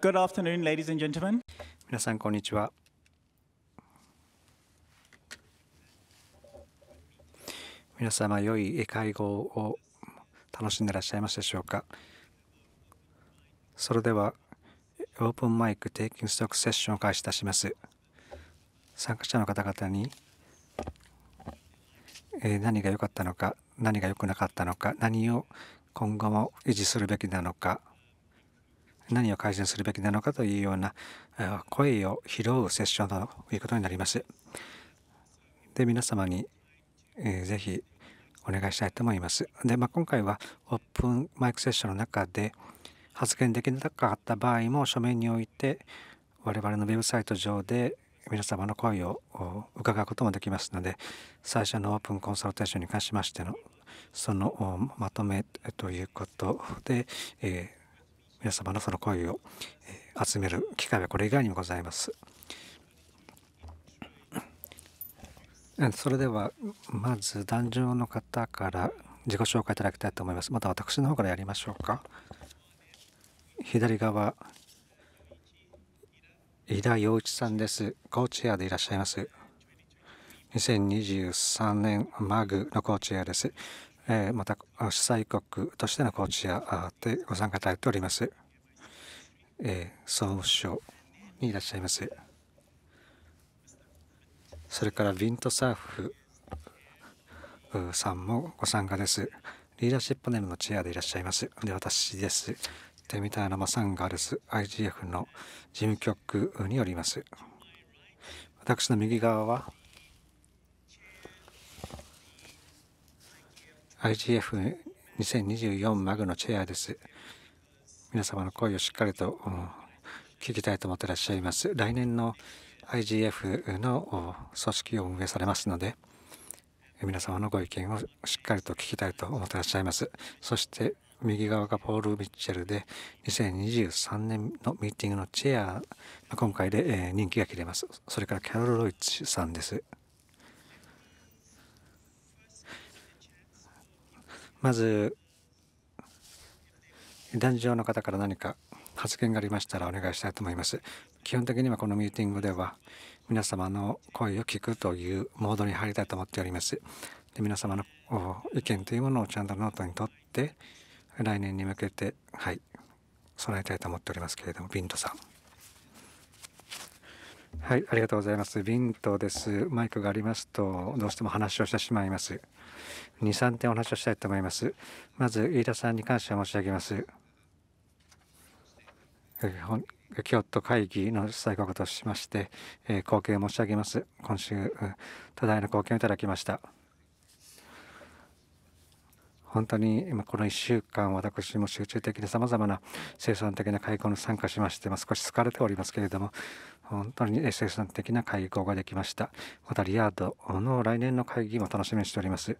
good afternoon, ladies and gentlemen. 皆さん、こんにちは。皆様、良い会合を楽しんでいらっしゃいますでしょうか。それでは、オープンマイクテイキングストックセッションを開始いたします。参加者の方々に、え何が良かったのか、何が良くなかったのか、何を今後も維持するべきなのか、何を改善するべきなのかというような声を拾うセッションということになります。で皆様に、えー、ぜひお願いしたいと思います。で、まあ、今回はオープンマイクセッションの中で発言できなかった場合も書面において我々のウェブサイト上で皆様の声を伺うこともできますので最初のオープンコンサルテーションに関しましてのそのまとめということで、え皆様のその声を、え集める機会はこれ以外にもございます。それではまず壇上の方から自己紹介いただきたいと思います。また私の方からやりましょうか。左側、井田洋一さんです。コーチェアでいらっしゃいます。2023年マグのコーチェアです。えまた主催国としてのーチやでご参加いただいております、え総務省にいらっしゃいますそれからビントサーフさんもご参加ですリーダーシップネームのチェアでいらっしゃいますで私ですみたいなマサンガールス IGF の事務局におります私の右側は IGF2024 マグのチェアです皆様の声をしっかりと聞きたいと思ってらっしゃいます来年の IGF の組織を運営されますので皆様のご意見をしっかりと聞きたいと思ってらっしゃいますそして右側がポール・ミッチェルで2023年のミーティングのチェア今回で人気が切れますそれからキャロル・ロイチさんですまず壇上の方から何か発言がありましたらお願いしたいと思います。基本的にはこのミーティングでは皆様の声を聞くというモードに入りたいと思っております。で皆様の意見というものをちゃんとノートにとって来年に向けて、はい、備えたいと思っておりますけれども、ビントさん。はい、ありがとうございます。ビントです。マイクがありますと、どうしても話をしてしまいます。2、3点お話をしたいと思います。まず、飯田さんに感謝申し上げます。京都会議の主催としまして、えー、貢献申し上げます。今週、多大な貢献をいただきました。本当に今この1週間私も集中的にさまざまな生産的な開墾に参加しまして、ま少し疲れておりますけれども本当に SS 的な会合ができました。またリアードの来年の会議も楽しみにしております。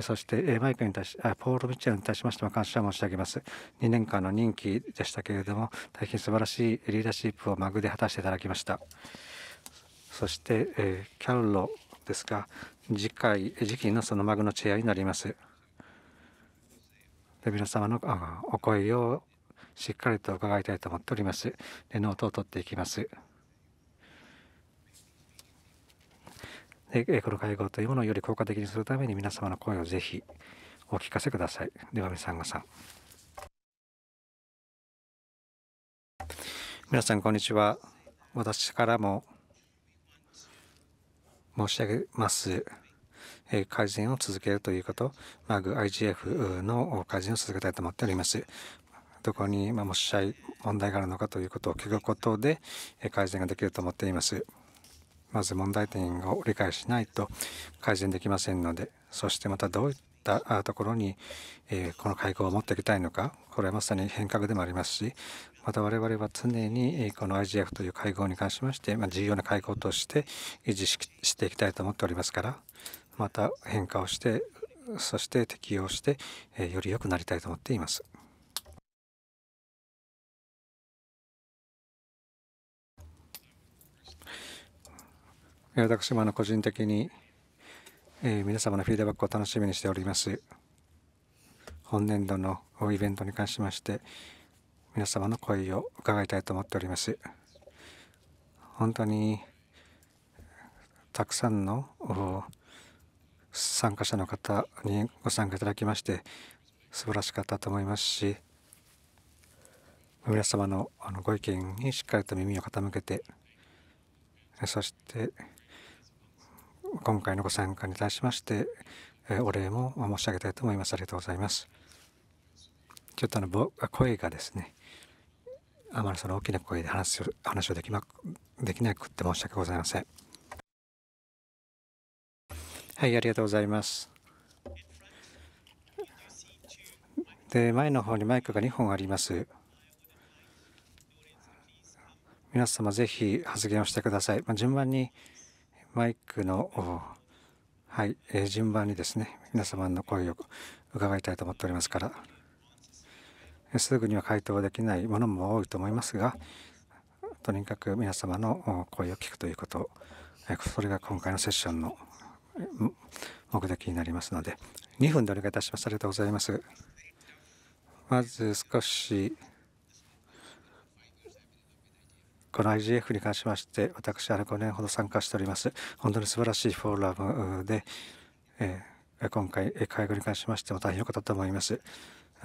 そしてマイクに対しポール・ミッチェルに対しましても感謝申し上げます。2年間の任期でしたけれども、大変素晴らしいリーダーシップをマグで果たしていただきました。そして、えキャンロですが、次回、次期のそのマグのチェアになります。で皆様のお声をしっかりと伺いたいと思っております。でノートを取っていきます。でこの会合というものをより効果的にするために皆様の声をぜひお聞かせください。では皆さんがさん。皆さんこんにちは。私からも申し上げます。改善を続けるということ、マグ IGF の改善を続けたいと思っております。どこに、まあ、もし問題があるのかということを聞くことで改善ができると思っています。まず問題点を理解しないと改善できませんのでそしてまたどういったところに、えこの会合を持っていきたいのかこれはまさに変革でもありますしまた我々は常にこの IGF という会合に関しまして、ま重要な会合として維持していきたいと思っておりますからまた変化をしてそして適用してより良くなりたいと思っています。私もあの個人的に、えー、皆様のフィードバックを楽しみにしております。本年度のイベントに関しまして、皆様の声を伺いたいと思っております。本当にたくさんの参加者の方にご参加いただきまして素晴らしかったと思いますし皆様のあのご意見にしっかりと耳を傾けてそして今回のご参加に対しまして、えお礼も申し上げたいと思います。ありがとうございます。ちょっとあの声がですね、あまりその大きな声で話を話をできまできなくって申し訳ございません。はい、ありがとうございます。で、前の方にマイクが2本あります。皆様ぜひ発言をしてください。まあ、順番にマイクの、はい、えー、順番にですね、皆様の声を伺いたいと思っておりますから、えー、すぐには回答できないものも多いと思いますが、とにかく皆様の声を聞くということ、えー、それが今回のセッションの目的になりますので、2分でお願いいたします。ありがとうございます。まず少しこの IGF に関しまして、私は5年ほど参加しております。本当に素晴らしいフォーラムで、えー、今回、介護に関しましても大変良かったと思います。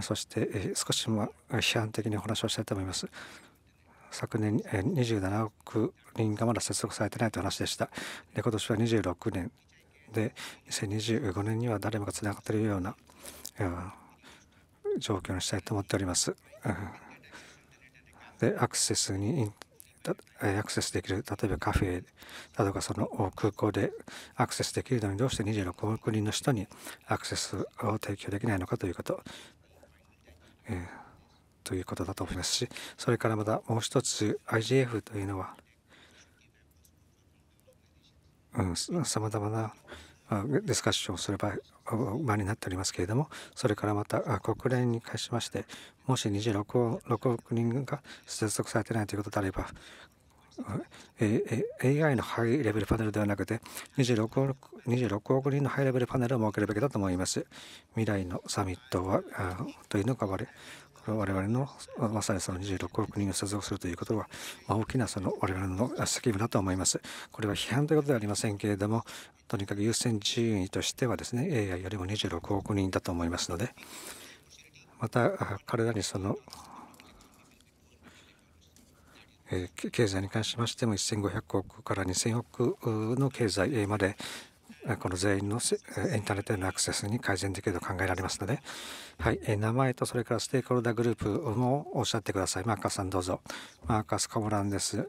そして、えー、少しも批判的にお話をしたいと思います。昨年、えー、27億人がまだ接続されてないという話でした。で、今年は26年で、2025年には誰もがつながっているような、えー、状況にしたいと思っております。で、アクセスにアクセスできる例えばカフェだとかその空港でアクセスできるのにどうして26億人の人にアクセスを提供できないのかということ、えー、ということだと思いますしそれからまたもう一つ IGF というのはさまざまなディスカッションする場場になっておりますけれどもそれからまた国連に関しましてもし26億人が接続されてないということであれば AI のハイレベルパネルではなくて26億 ,26 億人のハイレベルパネルを設けるべきだと思います。未来のサミットはというのが我我々のまさにその26億人を接続するということは、まあ、大きなその我々の責務だと思います。これは批判ということではありませんけれども、とにかく優先順位としてはですね、AI よりも26億人だと思いますので、また彼らにその経済に関しましても1500億から2000億の経済までこの全員のインターネットへのアクセスに改善できると考えられますので、はい、名前とそれからステークホルダーグループもおっしゃってください。マーカスさんどうぞ。マーカス・カモランです。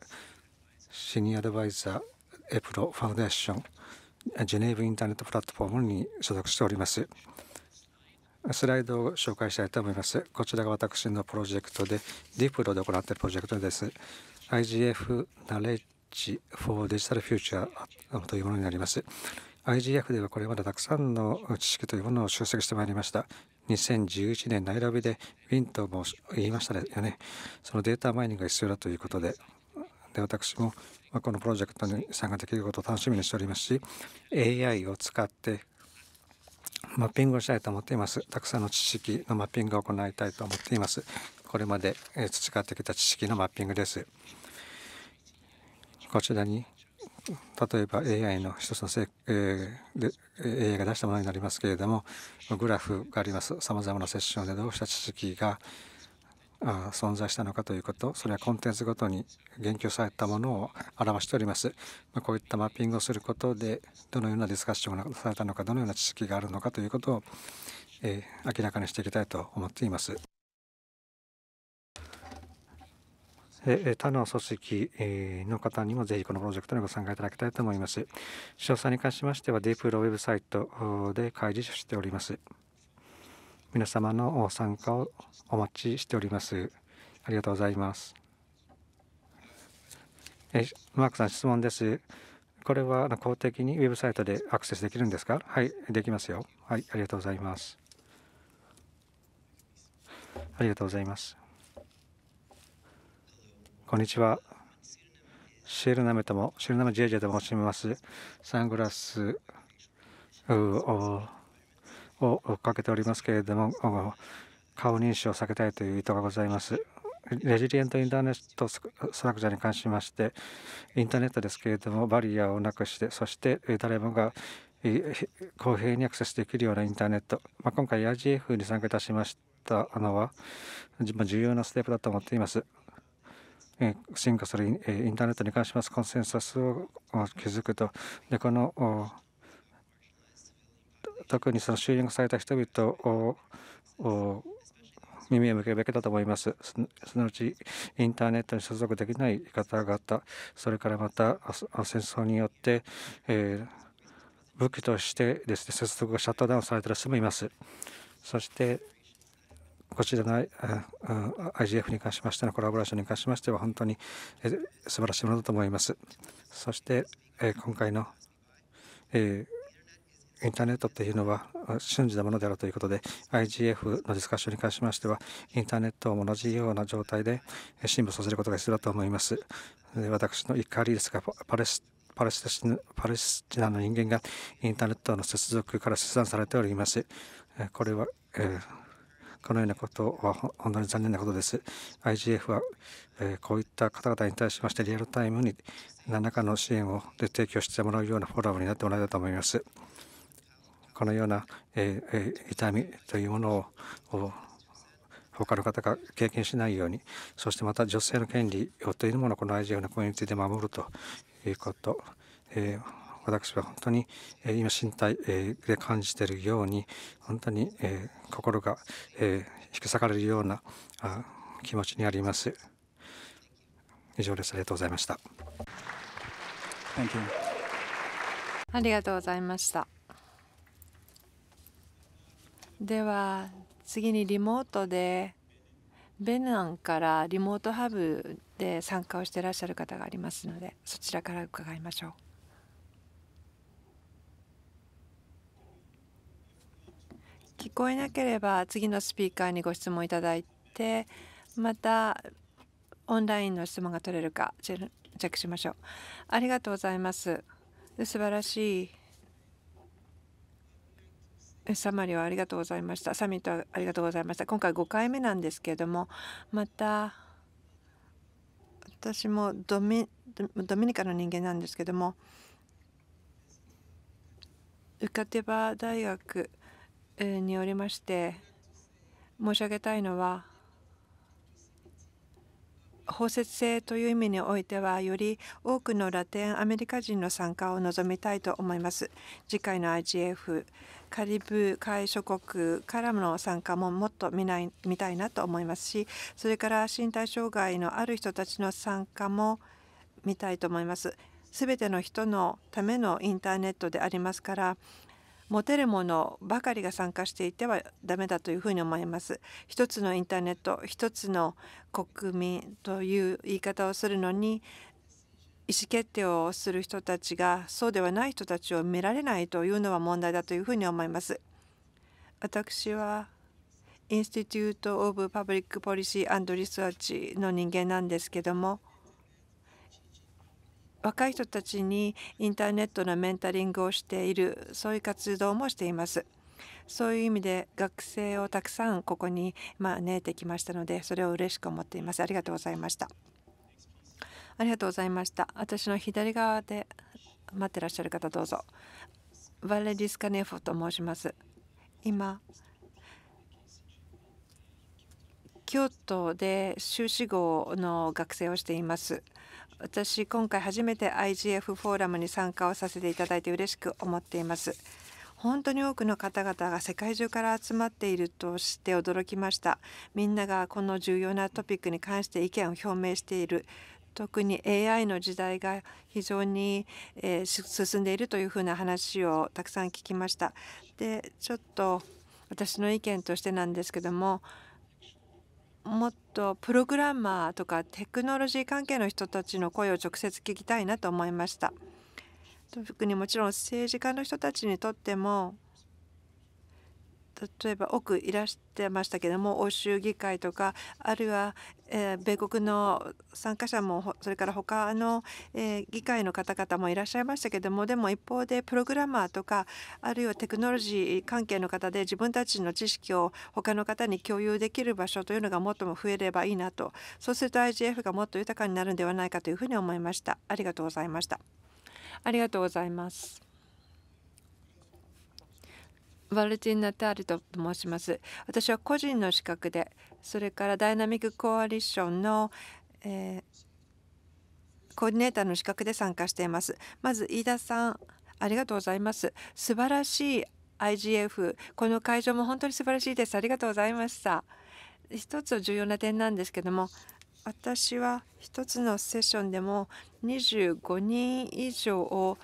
シニアアドバイザーエプロファウンデーションジェネーブインターネットプラットフォームに所属しております。スライドを紹介したいと思います。こちらが私のプロジェクトで、ディプロで行っているプロジェクトです。IGF ナレッジ for Digital Future というものになります。IGF ではこれまでたくさんの知識というものを集積してまいりました。2011年ナイロビでウィンとも言いましたよね。そのデータマイニングが必要だということで。で私もこのプロジェクトに参加できることを楽しみにしておりますし AI を使ってマッピングをしたいと思っていますたくさんの知識のマッピングを行いたいと思っていますこれまで培ってきた知識のマッピングですこちらに例えば AI の一つのせ、えー、で AI が出したものになりますけれどもグラフがありますさまざまなセッションでどうした知識があ存在したのかということそれはコンテンツごとに言及されたものを表しております、まあ、こういったマッピングをすることでどのようなディスカッションがされたのかどのような知識があるのかということを、えー、明らかにしていきたいと思っています他の組織の方にもぜひこのプロジェクトにご参加いただきたいと思います。詳細に関しましては、ディープロウェブサイトで開示しております。皆様の参加をお待ちしております。ありがとうございます。えマークさん、質問です。これは公的にウェブサイトでアクセスできるんですかはい、できますよ。はい、ありがとうございます。ありがとうございます。こんにちは。シェルナメとも、シェルナメジェジェと申します。サングラスをかけておりますけれども、顔認証を避けたいという意図がございます。レジリエントインターネットストラクチャーに関しまして、インターネットですけれども、バリアをなくして、そして誰もが公平にアクセスできるようなインターネット、まあ、今回 IGF に参加いたしましたのは重要なステップだと思っています。進化するインターネットに関しますコンセンサスを築くと。でこの特にその収容された人々を耳を向けるべきだと思います。すなわち、インターネットに接続できない方々、それからまた戦争によって、えー、武器としてですね、接続がシャットダウンされている人もいます。そして、こちらの IGF に関しましてのコラボレーションに関しましては本当に素晴らしいものだと思います。そして今回のインターネットというのは瞬時なものであるということで IGF のディスカッションに関しましてはインターネットを同じような状態で進歩させることが必要だと思います。私の怒りですがパレスパレスチナの人間がインターネットの接続から切断されております。これは、えーこのようなことは本当に残念なことです。IGF は、えこういった方々に対しましてリアルタイムに何らかの支援をで提供してもらうようなフォーラムになってもらえたと思います。このような、え痛みというものを他の方が経験しないようにそしてまた女性の権利をというものをこの IGF のコミュニティで守るということ、えー私は本当に、え今身体、えで感じているように本当に、え心が、え引き裂かれるようなあ気持ちにあります。以上です。ありがとうございました。ありがとうございました。では次にリモートでベナンからリモートハブで参加をしていらっしゃる方がありますのでそちらから伺いましょう。聞こえなければ次のスピーカーにご質問いただいてまたオンラインの質問が取れるかチェックしましょうありがとうございます素晴らしいサマリをありがとうございましたサミットありがとうございました今回5回目なんですけれどもまた私もドミニカの人間なんですけどもウカテバ大学によりまして申し上げたいのは包摂性という意味においてはより多くのラテンアメリカ人の参加を望みたいと思います次回の IGF カリブ海諸国からの参加ももっと見ない見たいなと思いますしそれから身体障害のある人たちの参加も見たいと思いますすべての人のためのインターネットでありますから持てるものばかりが参加していてはダメだというふうに思います。一つのインターネット一つの国民という言い方をするのに意思決定をする人たちがそうではない人たちを見られないというのは問題だというふうに思います。私はインスティテュート・オブ・パブリック・ポリシー・アンド・リサーチの人間なんですけども若い人たちにインターネットのメンタリングをしているそういう活動もしています。そういう意味で学生をたくさんここに招いてきましたのでそれを嬉しく思っています。ありがとうございました。ありがとうございました。私の左側で待ってらっしゃる方どうぞ。バレリスカネフォと申します。今京都で修士号の学生をしています。私今回初めて IGF フォーラムに参加をさせていただいて嬉しく思っています本当に多くの方々が世界中から集まっているとして驚きましたみんながこの重要なトピックに関して意見を表明している特に AI の時代が非常に、え進んでいるというふうな話をたくさん聞きましたでちょっと私の意見としてなんですけどももっとプログラマーとかテクノロジー関係の人たちの声を直接聞きたいなと思いました特にもちろん政治家の人たちにとっても例えば奥いらしてましたけども欧州議会とかあるいはえ米国の参加者もそれから他の、え議会の方々もいらっしゃいましたけどもでも一方でプログラマーとかあるいはテクノロジー関係の方で自分たちの知識を他の方に共有できる場所というのがもっとも増えればいいなとそうすると IGF がもっと豊かになるんではないかというふうに思いましたありがとうございましたありがとうございますバルティン・ナタールと申します私は個人の資格でそれからダイナミックコアリションの、えー、コーディネーターの資格で参加しています。まず飯田さんありがとうございます。素晴らしい IGF この会場も本当に素晴らしいです。ありがとうございました。一つ重要な点なんですけども私は一つのセッションでも25人以上を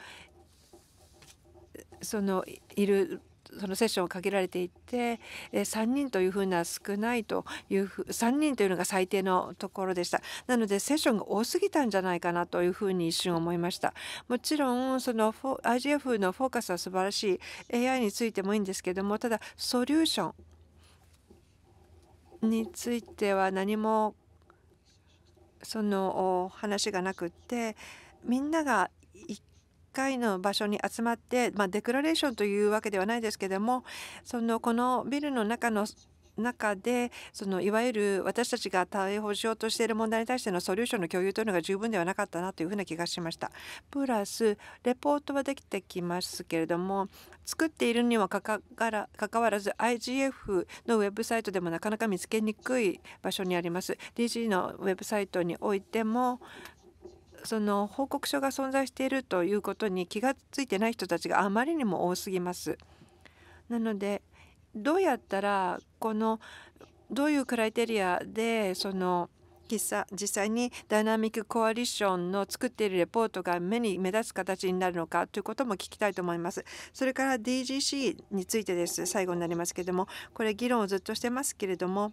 そのいるそのセッションを限られていて3人というふうな少ないというふ3人というのが最低のところでしたなのでセッションが多すぎたんじゃないかなというふうに一瞬思いましたもちろんその IGF のフォーカスは素晴らしい AI についてもいいんですけどもただソリューションについては何もその話がなくってみんなが一回の場所に集まって、まあ、デクラレーションというわけではないですけどもそのこのビルの中の中でそのいわゆる私たちが対応しようとしている問題に対してのソリューションの共有というのが十分ではなかったなというふうな気がしました。プラスレポートはできてきますけれども作っているにはかかかかわらず IGF のウェブサイトでもなかなか見つけにくい場所にあります。DG のウェブサイトにおいてもその報告書が存在しているということに気がついてない人たちがあまりにも多すぎます。なのでどうやったらこのどういうクライテリアでその実際にダイナミックコアリションの作っているレポートが目に目立つ形になるのかということも聞きたいと思います。それから DGC についてです。最後になりますけれども、これ議論をずっとしてますけれども、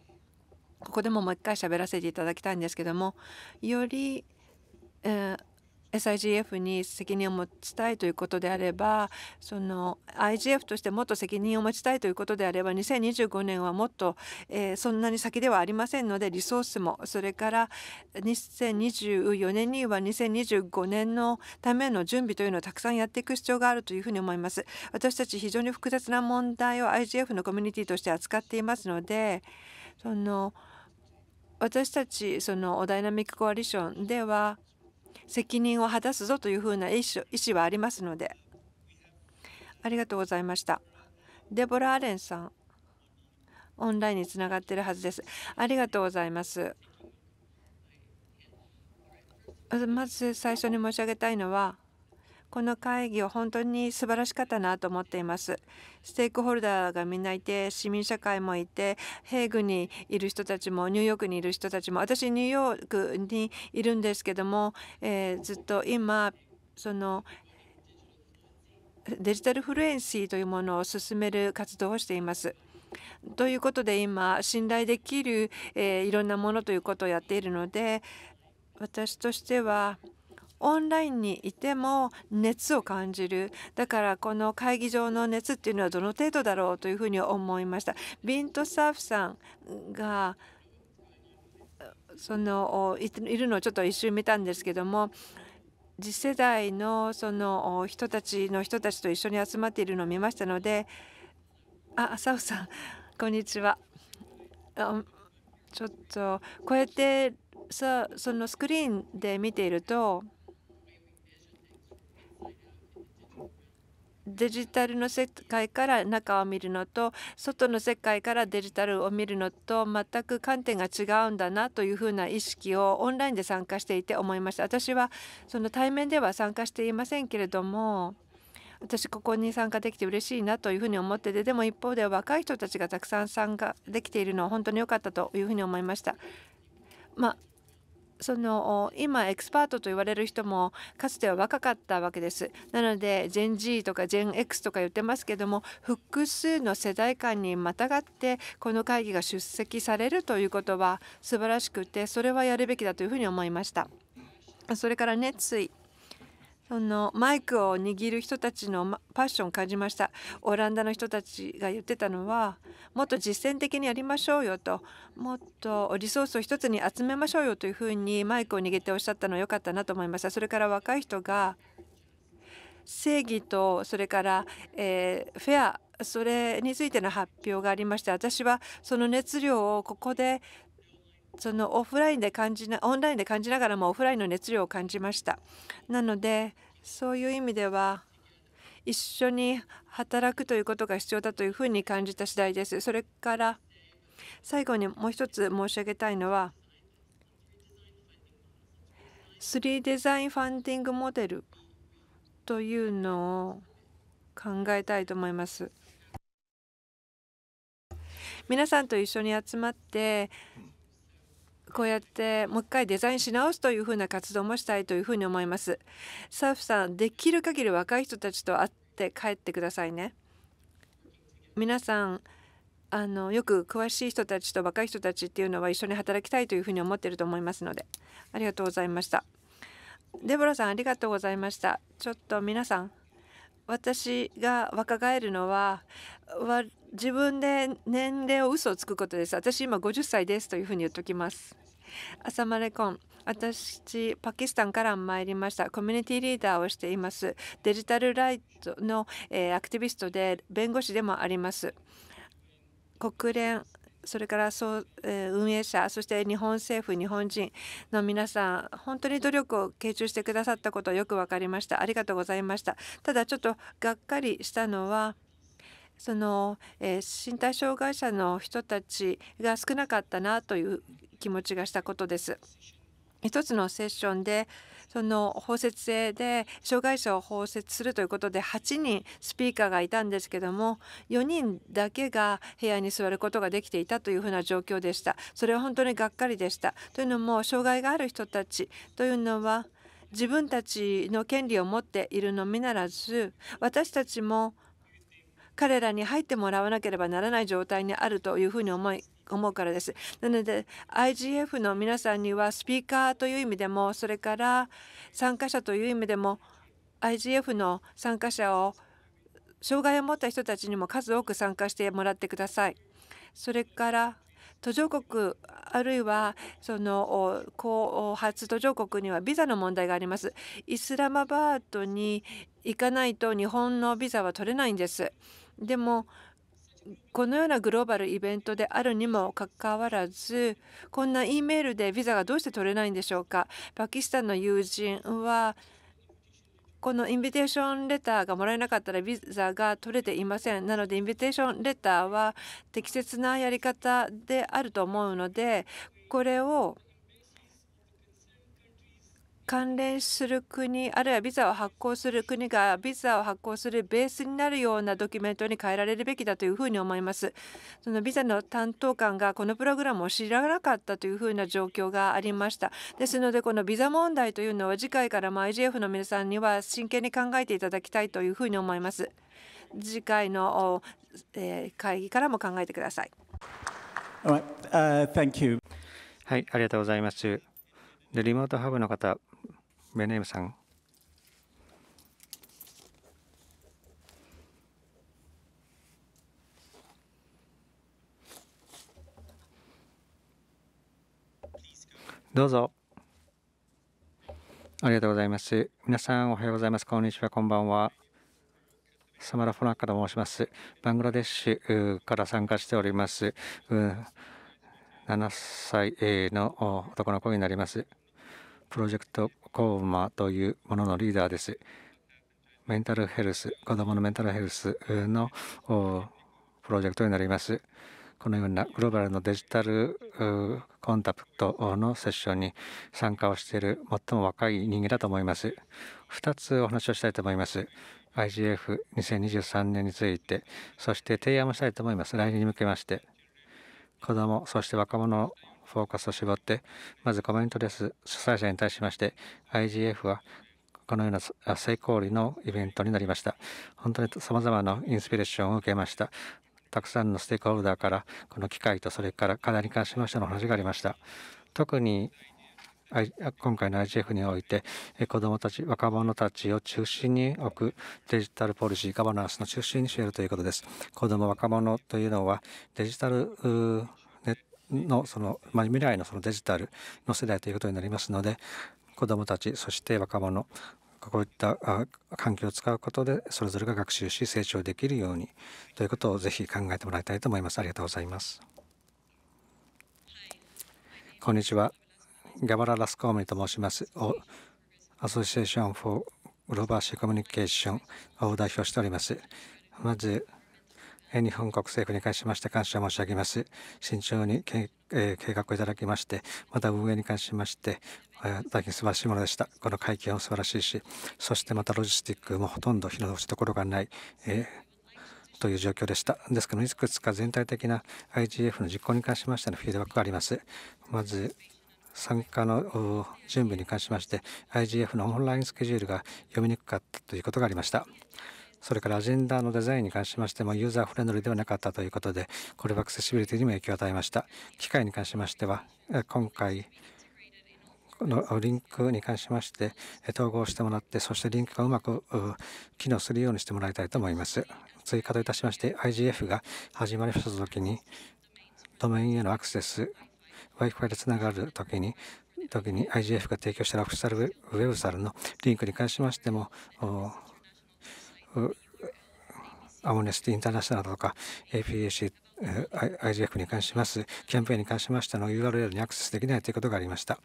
ここでももう一回喋らせていただきたいんですけども、よりえ SIGF に責任を持ちたいということであればその IGF としてもっと責任を持ちたいということであれば2025年はもっと、えー、そんなに先ではありませんのでリソースもそれから2024年には2025年のための準備というのをたくさんやっていく必要があるというふうに思います。私たち非常に複雑な問題を IGF のコミュニティとして扱っていますのでその私たちそのダイナミックコアリションでは責任を果たすぞというふうな意思はありますのでありがとうございましたデボラ・アレンさんオンラインにつながっているはずですありがとうございますまず最初に申し上げたいのはこの会議は本当に素晴らしかったなと思っています。ステークホルダーがみんないて、市民社会もいて、ヘーグにいる人たちも、ニューヨークにいる人たちも、私、ニューヨークにいるんですけども、えー、ずっと今、そのデジタルフルエンシーというものを進める活動をしています。ということで今信頼できる、えー、いろんなものということをやっているので私としてはオンラインにいても熱を感じるだからこの会議場の熱っていうのはどの程度だろうというふうに思いました。ビントサーフさんがそのいるのをちょっと一瞬見たんですけども次世代のその人たちの人たちと一緒に集まっているのを見ましたのであサーフさんこんにちは。ちょっとこうやってさそのスクリーンで見ているとデジタルの世界から中を見るのと外の世界からデジタルを見るのと全く観点が違うんだなというふうな意識をオンラインで参加していて思いました私はその対面では参加していませんけれども私ここに参加できて嬉しいなというふうに思っててでも一方で若い人たちがたくさん参加できているのは本当に良かったというふうに思いました。まあその今エクスパートと言われる人もかつては若かったわけですなのでジェン G とかジェン X とか言ってますけども複数の世代間にまたがってこの会議が出席されるということは素晴らしくてそれはやるべきだというふうに思いましたそれから熱意そのマイクを握る人たちのパッションを感じましたオランダの人たちが言ってたのはもっと実践的にやりましょうよともっとリソースを一つに集めましょうよというふうにマイクを握っておっしゃったのは良かったなと思いましたそれから若い人が正義とそれから、えー、フェアそれについての発表がありまして私はその熱量をここでそのオフラインで感じなオンラインで感じながらもオフラインの熱量を感じましたなのでそういう意味では一緒に働くということが必要だというふうに感じた次第ですそれから最後にもう一つ申し上げたいのは3デザインファンディングモデルというのを考えたいと思います皆さんと一緒に集まってこうやってもう一回デザインし直すというふうな活動もしたいというふうに思いますサーフさんできる限り若い人たちと会って帰ってくださいね皆さんあのよく詳しい人たちと若い人たちっていうのは一緒に働きたいというふうに思ってると思いますのでありがとうございましたデボラさんありがとうございましたちょっと皆さん私が若返るのは自分で年齢を嘘をつくことです私今50歳ですというふうに言っときますアサマレコン私パキスタンから参りましたコミュニティリーダーをしていますデジタルライトの、えー、アクティビストで弁護士でもあります国連それからそう、え運営者そして日本政府日本人の皆さん本当に努力を傾注してくださったことをよく分かりましたありがとうございましたただちょっとがっかりしたのはその、え身体障害者の人たちが少なかったなという気持ちがしたことです。一つのセッションで、その包摂性で障害者を包摂するということで8人スピーカーがいたんですけども4人だけが部屋に座ることができていたというふうな状況でしたそれは本当にがっかりでしたというのも障害がある人たちというのは自分たちの権利を持っているのみならず私たちも彼らに入ってもらわなければならない状態にあるというふうに思い思うからです。なので IGF の皆さんにはスピーカーという意味でもそれから参加者という意味でも IGF の参加者を障害を持った人たちにも数多く参加してもらってください。それから途上国あるいはその後発途上国にはビザの問題があります。イスラマバードに行かないと日本のビザは取れないんです。でもこのようなグローバルイベントであるにもかかわらずこんな E メールでビザがどうして取れないんでしょうかパキスタンの友人はこのインビテーションレターがもらえなかったらビザが取れていませんなのでインビテーションレターは適切なやり方であると思うのでこれを関連する国あるいはビザを発行する国がビザを発行するベースになるようなドキュメントに変えられるべきだというふうに思いますそのビザの担当官がこのプログラムを知らなかったというふうな状況がありましたですのでこのビザ問題というのは次回からも IGF の皆さんには真剣に考えていただきたいというふうに思います次回の会議からも考えてくださいはいありがとうございますリモートハブの方ベネームさんどうぞありがとうございます皆さんおはようございますこんにちはこんばんはサマラ・フォナカと申しますバングラデシュから参加しております7歳の男の子になりますプロジェクトコウマというもののリーダーです。メンタルヘルス、子どものメンタルヘルスのプロジェクトになります。このようなグローバルのデジタルコンタクトのセッションに参加をしている最も若い人間だと思います。2つお話をしたいと思います。IGF2023 年について、そして提案をしたいと思います。来年に向けまして。子ども、そして若者フォーカスを絞って、まずコメントです主催者に対しまして、IGF はこのような成功裏のイベントになりました。本当に様々なインスピレーションを受けました。たくさんのステークホルダーから、この機会とそれから課題に関しましての話がありました。特に今回の IGF において子どもたち若者たちを中心に置くデジタルポリシーガバナンスの中心に据えるということです子ども若者というのはデジタルのその、まあ、未来のそのデジタルの世代ということになりますので子どもたちそして若者こういった環境を使うことでそれぞれが学習し成長できるようにということをぜひ考えてもらいたいと思います。ありがとうございます。こんにちは。ガバラ・ラスコーミと申します。アソシエーション・フォー・グローバーシー・コミュニケーションを代表しております。まず日本国政府に関しまして感謝申し上げます。慎重に、えー、計画をいただきまして、また運営に関しまして、大変素晴らしいものでした。この会見も素晴らしいし、そしてまたロジスティックもほとんど火の落ちどころがない、えー、という状況でした。ですから、いくつか全体的な IGF の実行に関しましてのフィードバックがあります。まず、参加の準備に関しまして IGF のオンラインスケジュールが読みにくかったということがありました。それからアジェンダのデザインに関しましてもユーザーフレンドリーではなかったということで、これはアクセシビリティにも影響を与えました。機械に関しましては、今回のリンクに関しまして、統合してもらって、そしてリンクがうまく機能するようにしてもらいたいと思います。追加といたしまして、IGF が始まりましたときに、ドメインへのアクセス、Wi-Fi でつながるときに、時に IGF が提供したオフィシャルウェブサルのリンクに関しましても、アムネスティ・インターナショナルとか APAC、IGF に関します、キャンペーンに関しましての URL にアクセスできないということがありました。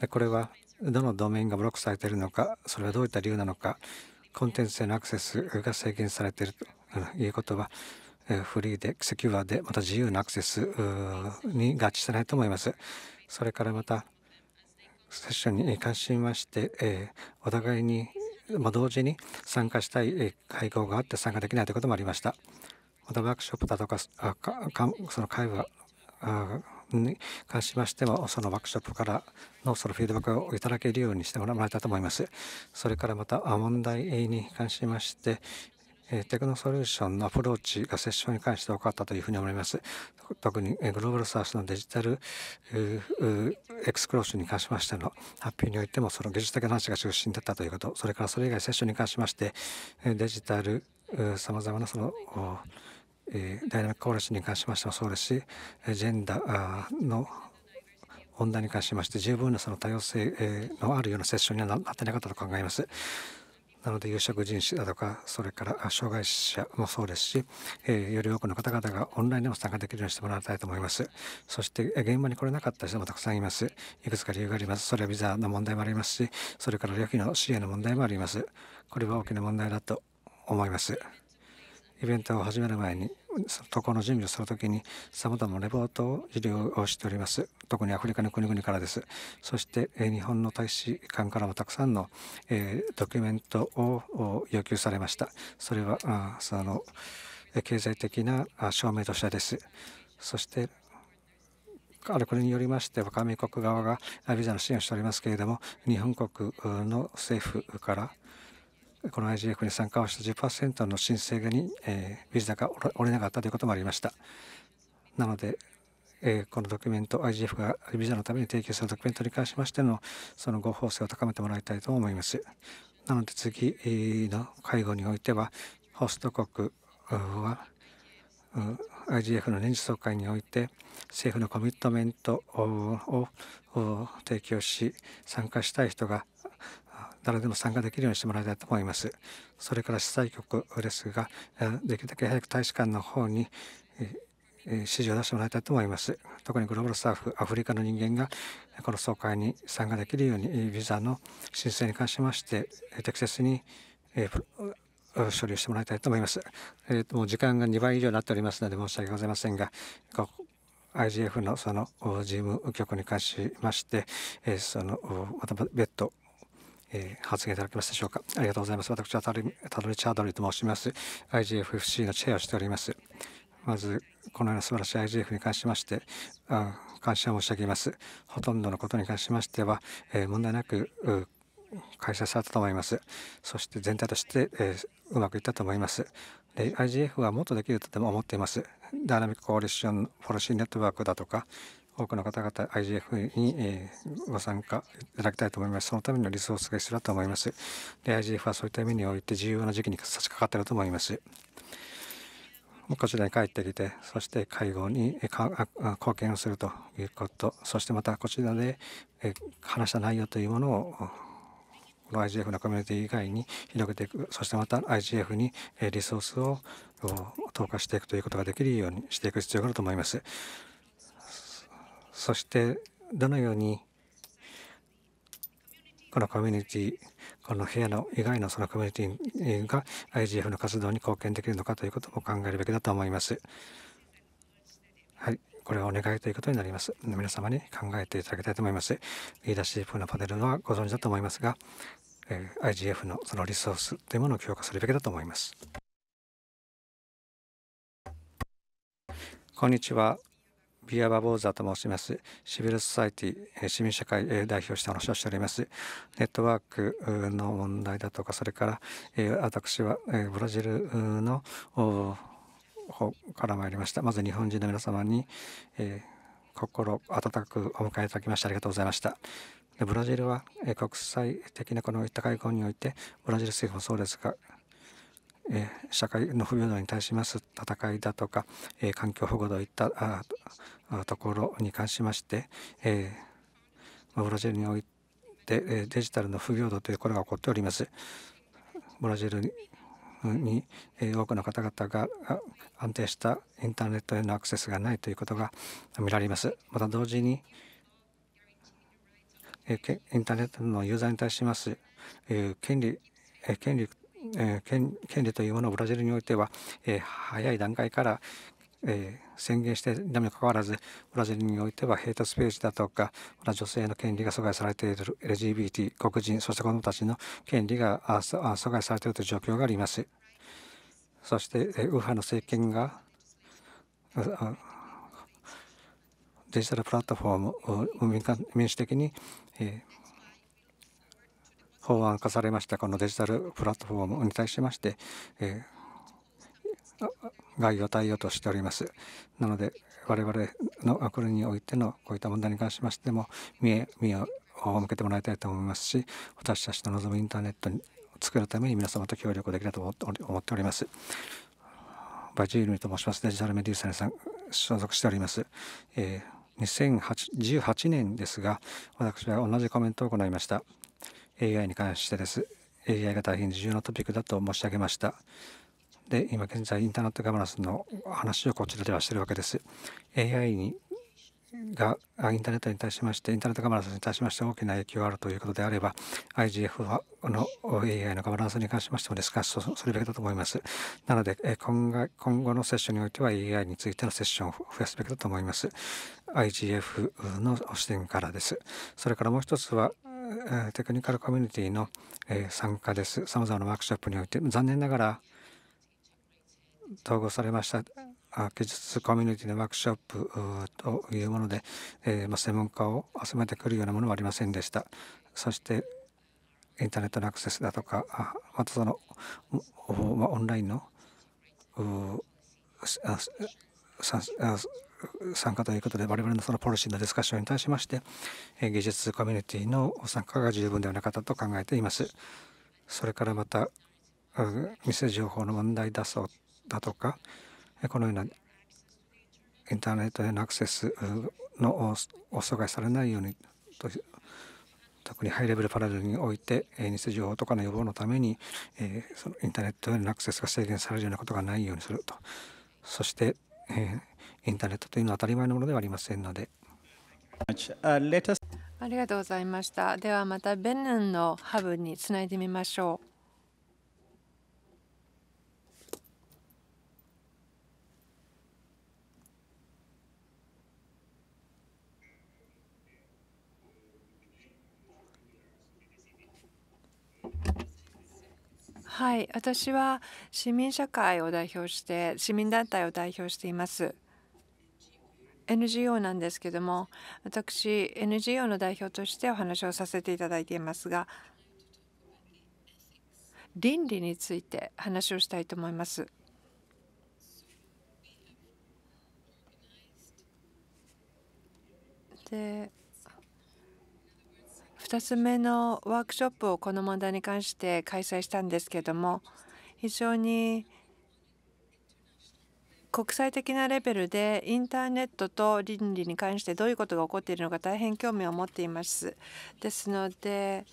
でこれはどのドメインがブロックされているのか、それはどういった理由なのか、コンテンツへのアクセスが制限されているということは、フリーで、セキュアで、また自由なアクセスに合致してないと思います。それからまた、セッションに関しまして、お互いにも同時に参加したい会合があって参加できないということもありました。またワークショップだとか、あかその会話に関しましても、そのワークショップからのそのフィードバックをいただけるようにしてもらえたと思います。それからまた問題に関しまして、テクノソリューションのアプローチがセッションに関して多かったというふうに思います。特にグローバルサウスのデジタルエクスクローションに関しましての発表においてもその技術的な話が中心だったということ、それからそれ以外セッションに関しましてデジタルさまざまなそのダイナミックコーレッシに関しましてもそうですし、ジェンダーの問題に関しまして十分なその多様性のあるようなセッションにはなってなかったと考えます。なので有色人種だとかそれから障害者もそうですし、えー、より多くの方々がオンラインでも参加できるようにしてもらいたいと思いますそして現場に来れなかった人もたくさんいますいくつか理由がありますそれはビザの問題もありますしそれから旅費の支援の問題もありますこれは大きな問題だと思いますイベントを始める前に渡航の準備をするときにさまざまなレポートを受領をしております特にアフリカの国々からですそしてえ日本の大使館からもたくさんのえドキュメントを要求されましたそれはあその経済的な証明としてですそしてある国によりまして加盟国側がビザの支援をしておりますけれども日本国の政府からこの IGF に参加をした10%の申請に、えー、ビザが折れなかったということもありました。なので、えー、このドキュメント、IGF がビザのために提供するドキュメントに関しましての、その合法性を高めてもらいたいと思います。なので次の会合においては、ホスト国は IGF の年次総会において政府のコミットメントを提供し参加したい人が誰でも参加できるようにしてもらいたいと思います。それから主催局ですが、できるだけ早く大使館の方に指示を出してもらいたいと思います。特にグローバルサッフ、アフリカの人間がこの総会に参加できるように、ビザの申請に関しまして、適切に処理をしてもらいたいと思います。えともう時間が2倍以上になっておりますので申し訳ございませんが、IGF のその事務局に関しまして、えそのまた別途えー、発言いただけますでしょうか。ありがとうございます。私はタドリタドリチャードリーと申します。IGFFC のチェアをしております。まず、このような素晴らしい IGF に関しまして、あ感謝申し上げます。ほとんどのことに関しましては、えー、問題なく開催されたと思います。そして全体として、えー、うまくいったと思います。IGF はもっとできるとでも思っています。ダイナミックコーリションポロシーネットワークだとか、多くの方々 IGF に、えー、ご参加いただきたいと思います。そのためのリソースが必要だと思います。で、IGF はそういった意味において重要な時期に差し掛かっていると思います。こちらに帰ってきて、そして会合に貢献をするということ、そしてまたこちらで話した内容というものをこの IGF のコミュニティ以外に広げていく、そしてまた IGF にリソースを投下していくということができるようにしていく必要があると思います。そしてどのようにこのコミュニティこの部屋の以外のそのコミュニティが IGF の活動に貢献できるのかということも考えるべきだと思います。はい、これはお願いということになります。皆様に考えていただきたいと思います。リーダーシップのパネルはご存知だと思いますが、え IGF のそのリソースというものを強化するべきだと思います。こんにちは。ビア・バボーザと申します。シビル・ソサイティ、市民社会代表して話をしております。ネットワークの問題だとか、それから私はブラジルの方から参りました。まず日本人の皆様に心温かくお迎えいただきましてありがとうございました。ブラジルは国際的なこのっ高い合において、ブラジル政府もそうですが、えー、社会の不平等に対します戦いだとか、えー、環境保護といったあところに関しまして、えー、ブラジルにおいてデジタルの不平等ということが起こっております。ブラジルに多くの方々が安定したインターネットへのアクセスがないということが見られます。また同時にインターネットのユーザーに対します権利権利え権利というものをブラジルにおいては、え早い段階からえ宣言していたにもかかわらず、ブラジルにおいてはヘイトスペースだとか、女性の権利が阻害されている LGBT、黒人、そして子どもたちの権利が阻害されているという状況があります。そして、右派の政権がデジタルプラットフォームを民間民主的に、えー法案化されましたこのデジタルプラットフォームに対しまして、え概要対応としております。なので我々の国においてのこういった問題に関しましても見え見えを向けてもらいたいと思いますし私たちの望むインターネットに作るために皆様と協力できればと思っております。バジールと申しますデジタルメディーサーさん所属しております。えー2018年ですが私は同じコメントを行いました。AI に関してです。AI が大変重要なトピックだと申し上げました。で、今現在インターネットガバナンスの話をこちらではしているわけです。AI にがインターネットに対しまして、インターネットガバナンスに対しまして大きな影響があるということであれば、IGF の AI のガバナンスに関しましてもディスカッションするべきだと思います。なので、今後今後のセッションにおいては AI についてのセッションを増やすべきだと思います。IGF の視点からです。それからもう一つは、テクニカルコミュニティの参加です。さまざまなワークショップにおいて、残念ながら統合されました技術コミュニティのワークショップというもので、ま専門家を集めてくるようなものはありませんでした。そしてインターネットのアクセスだとか、またそのオンラインの参加ということで我々のそのポリシーのディスカッションに対しまして技術コミュニティの参加が十分ではなかったと考えています。それからまた店情報の問題だそうだとかこのようなインターネットへのアクセスのお阻害されないようにと特にハイレベルパラレルにおいて偽情報とかの予防のためにそのインターネットへのアクセスが制限されるようなことがないようにするとそして、えーインターネットというのは当たり前のものではありませんので。ありがとうございました。ではまたベネンのハブにつないでみましょう。はい、私は市民社会を代表して市民団体を代表しています。NGO なんですけども私 NGO の代表としてお話をさせていただいていますが倫理について話をしたいと思います。で2つ目のワークショップをこの問題に関して開催したんですけども非常に国際的なレベルでインターネットと倫理に関してどういうことが起こっているのか大変興味を持っています。ですので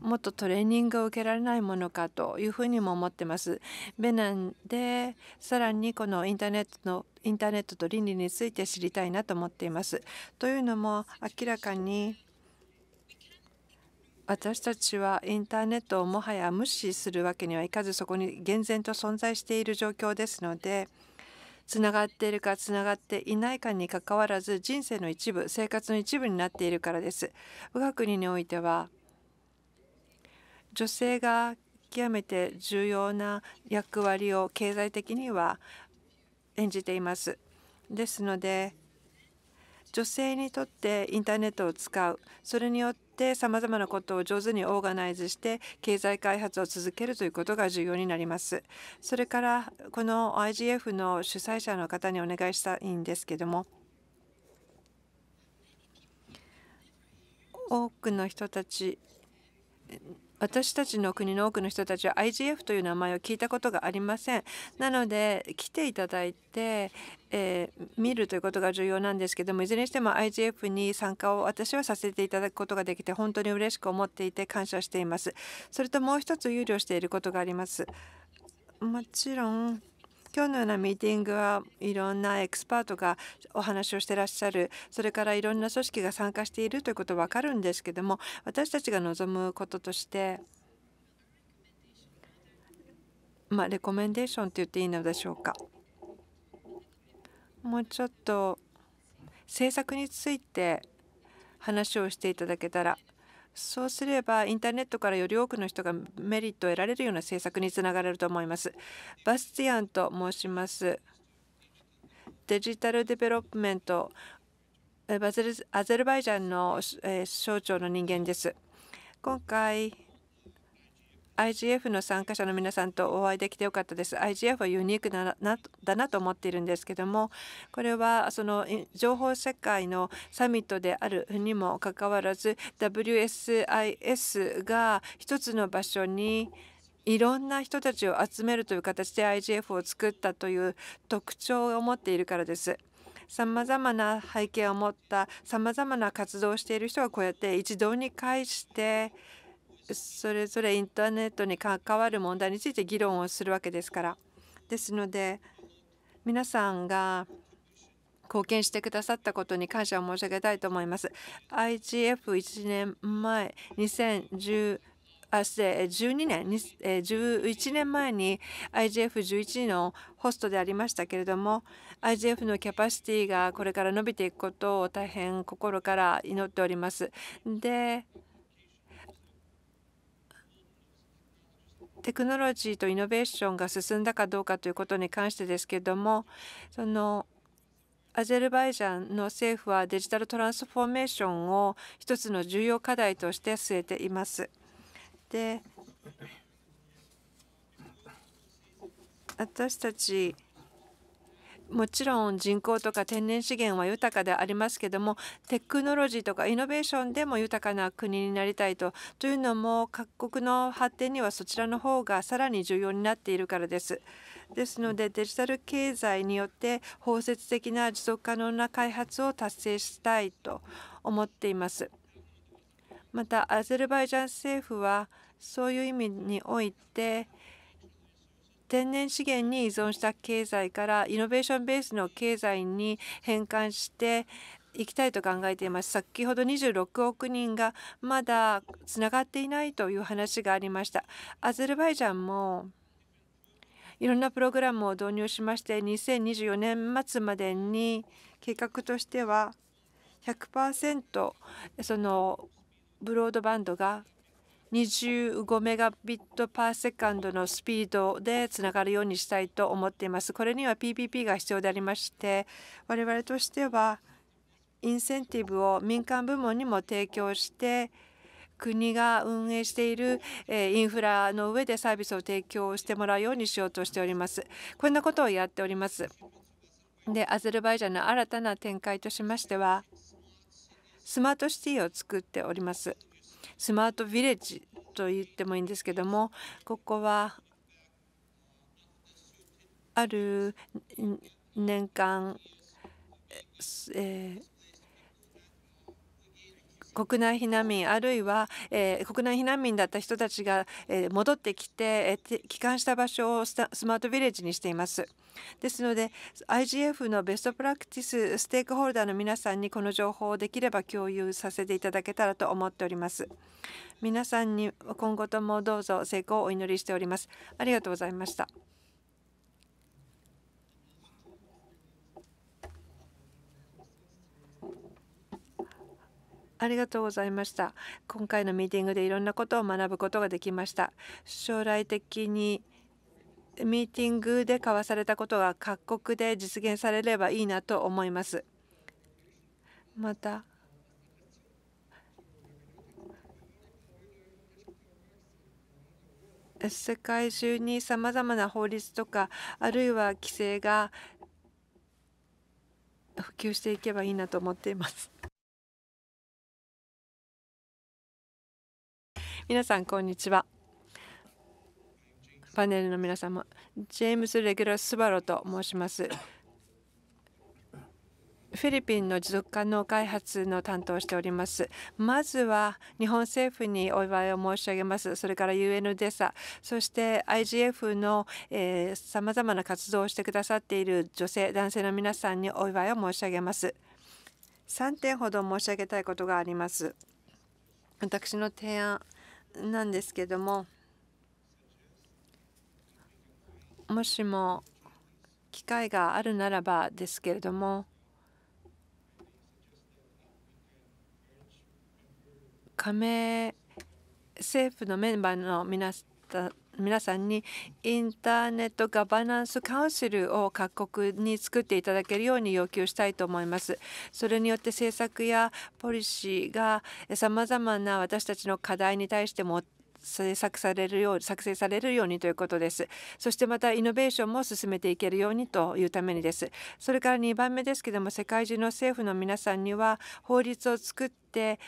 もっとトレーニングを受けられないものかというふうにも思ってます。ベナンでさらにこのインターネットのインターネットと倫理について知りたいなと思っています。というのも明らかに私たちはインターネットをもはや無視するわけにはいかずそこに厳然と存在している状況ですので。つながっているかつながっていないかにかかわらず人生の一部生活の一部になっているからです。我が国においては女性が極めて重要な役割を経済的には演じています。ですので女性にとってインターネットを使うそれによってさまざまなことを上手にオーガナイズして経済開発を続けるということが重要になりますそれからこの IGF の主催者の方にお願いしたいんですけども多くの人たち私たちの国の多くの人たちは IGF という名前を聞いたことがありません。なので来ていただいて、えー、見るということが重要なんですけどもいずれにしても IGF に参加を私はさせていただくことができて本当に嬉しく思っていて感謝しています。それともう一つ憂慮していることがあります。もちろん今日のようなミーティングはいろんなエクスパートがお話をしてらっしゃるそれからいろんな組織が参加しているということ分かるんですけども私たちが望むこととしてまあ、レコメンデーションと言っていいのでしょうかもうちょっと政策について話をしていただけたらそうすればインターネットからより多くの人がメリットを得られるような政策につながれると思います。バスティアンと申します。デジタルデベロップメントアゼルバイジャンの省庁の人間です。今回 IGF の参加者の皆さんとお会いできてよかったです。IGF はユニークだなだなと思っているんですけどもこれはその情報世界のサミットであるにもかかわらず WSIS が一つの場所にいろんな人たちを集めるという形で IGF を作ったという特徴を持っているからです。さまざまな背景を持ったさまざまな活動をしている人がこうやって一堂に会してそれぞれインターネットに関わる問題について議論をするわけですからですので皆さんが貢献してくださったことに感謝を申し上げたいと思います。IGF1 年前2010あ12年11年前に IGF11 のホストでありましたけれども IGF のキャパシティがこれから伸びていくことを大変心から祈っております。でテクノロジーとイノベーションが進んだかどうかということに関してですけどもそのアゼルバイジャンの政府はデジタルトランスフォーメーションを一つの重要課題として据えています。で私たちもちろん人口とか天然資源は豊かでありますけどもテクノロジーとかイノベーションでも豊かな国になりたいとというのも各国の発展にはそちらの方がさらに重要になっているからです。ですのでデジタル経済によって包摂的な持続可能な開発を達成したいと思っています。またアゼルバイジャン政府はそういう意味において天然資源に依存した経済からイノベーションベースの経済に変換していきたいと考えています先ほど26億人がまだつながっていないという話がありましたアゼルバイジャンもいろんなプログラムを導入しまして2024年末までに計画としては100%そのブロードバンドが25メガビットパーセカンドのスピードでつながるようにしたいと思っています。これには PPP が必要でありまして我々としてはインセンティブを民間部門にも提供して国が運営しているインフラの上でサービスを提供してもらうようにしようとしております。こんなことをやっております。でアゼルバイジャンの新たな展開としましてはスマートシティを作っております。スマートビレッジと言ってもいいんですけどもここはある年間、えー国内避難民あるいは、え国内避難民だった人たちが、え戻ってきて、え帰還した場所をスマートビレッジにしています。ですので IGF のベストプラクティスステークホルダーの皆さんにこの情報をできれば共有させていただけたらと思っております皆さんに今後ともどうぞ成功をお祈りしておりますありがとうございましたありがとうございました。今回のミーティングでいろんなことを学ぶことができました。将来的にミーティングで交わされたことが各国で実現されればいいなと思います。また世界中にさまざまな法律とかあるいは規制が普及していけばいいなと思っています。皆さんこんにちはパネルの皆様ジェームズ・レギュラスバロと申しますフィリピンの持続可能開発の担当しております。まずは日本政府にお祝いを申し上げます。それから UN デサ、そして IGF のさまざまな活動をしてくださっている女性、男性の皆さんにお祝いを申し上げます。3点ほど申し上げたいことがあります。私の提案なんですけどももしも機会があるならばですけれども加盟政府のメンバーの皆さん皆さんにインターネットガバナンスカウンセルを各国に作っていただけるように要求したいと思います。それによって政策やポリシーがさまざまな私たちの課題に対しても制作されるよう作成されるようにということです。そしてまたイノベーションも進めていけるようにというためにです。それから2番目ですけども世界中の政府の皆さんには法律を作って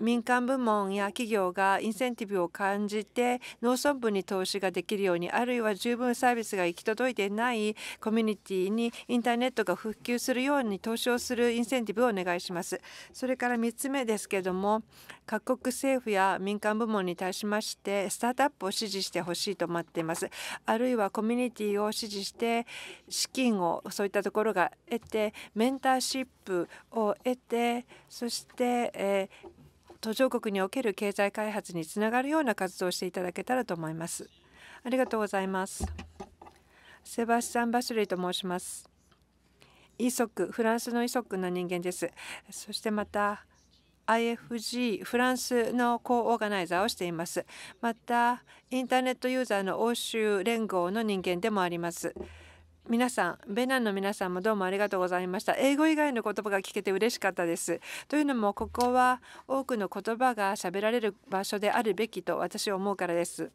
民間部門や企業がインセンティブを感じて農村部に投資ができるようにあるいは十分サービスが行き届いていないコミュニティにインターネットが普及するように投資をするインセンティブをお願いします。それから3つ目ですけども各国政府や民間部門に対しましてスタートアップを支持してほしいと思っています。あるいはコミュニティを支持して資金をそういったところが得てメンターシップを得てそして、えー途上国における経済開発につながるような活動をしていただけたらと思います。ありがとうございます。セバスチャン・バスュレイと申します。イソッフランスのイソッの人間です。そしてまた IFG フランスのコオーガナイザーをしています。またインターネットユーザーの欧州連合の人間でもあります。皆さんベナンの皆さんもどうもありがとうございました英語以外の言葉が聞けて嬉しかったですというのもここは多くの言葉が喋られる場所であるべきと私は思うからです